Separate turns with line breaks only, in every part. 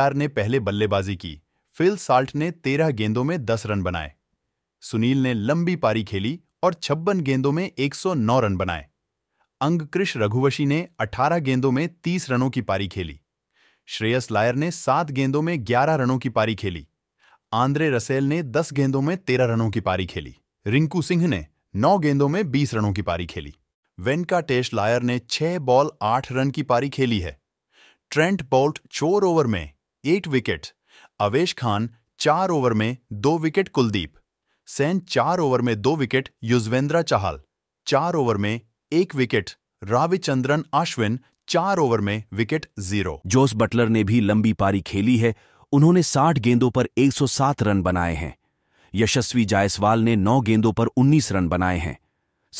are ने पहले बल्लेबाजी की फिल साल्ट ने तेरह गेंदों में दस रन बनाए सुनील ने लंबी पारी खेली और छब्बन गेंदों में एक रन बनाए अंगकृष रघुवशी ने 18 गेंदों में 30 रनों की पारी खेली श्रेयस लायर ने 7 गेंदों में 11 रनों की पारी खेली आंद्रे रसेल ने 10 गेंदों में 13 रनों की पारी खेली रिंकू सिंह ने 9 गेंदों में 20 रनों की पारी खेली वेंकाटेश लायर ने 6 बॉल 8 रन की पारी खेली है ट्रेंट बोल्ट चोर ओवर में एट विकेट अवेश खान चार ओवर में दो विकेट कुलदीप सेन चार ओवर में दो विकेट युजवेंद्रा चाहल चार ओवर में एक विकेट राविचंद्रन अश्विन चार ओवर में विकेट जीरो जोस बटलर ने भी
लंबी पारी खेली है उन्होंने 60 गेंदों पर 107 रन बनाए हैं यशस्वी जायसवाल ने 9 गेंदों पर 19 रन बनाए हैं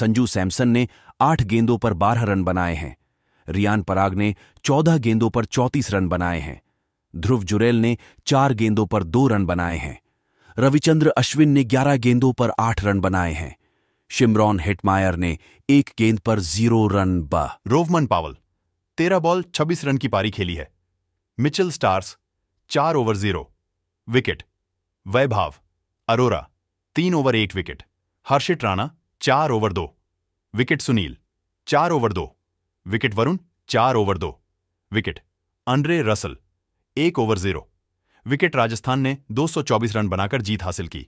संजू सैमसन ने 8 गेंदों पर 12 रन बनाए हैं रियान पराग ने 14 गेंदों पर 34 रन बनाए हैं ध्रुव जुरेल ने चार गेंदों पर दो रन बनाए हैं रविचंद्र अश्विन ने 11 गेंदों पर आठ रन बनाए हैं शिमरॉन हेटमायर ने एक गेंद पर जीरो
रन ब रोवमन पावल तेरह बॉल छब्बीस रन की पारी खेली है मिचेल स्टार्स चार over zero wicket Vaibhav Arora तीन ओवर एक विकेट हर्षित राणा चार ओवर दो विकेट सुनील चार ओवर दो विकेट वरुण चार ओवर दो विकेट अंड्रे रसल एक ओवर जीरो विकेट राजस्थान ने 224 रन बनाकर जीत हासिल की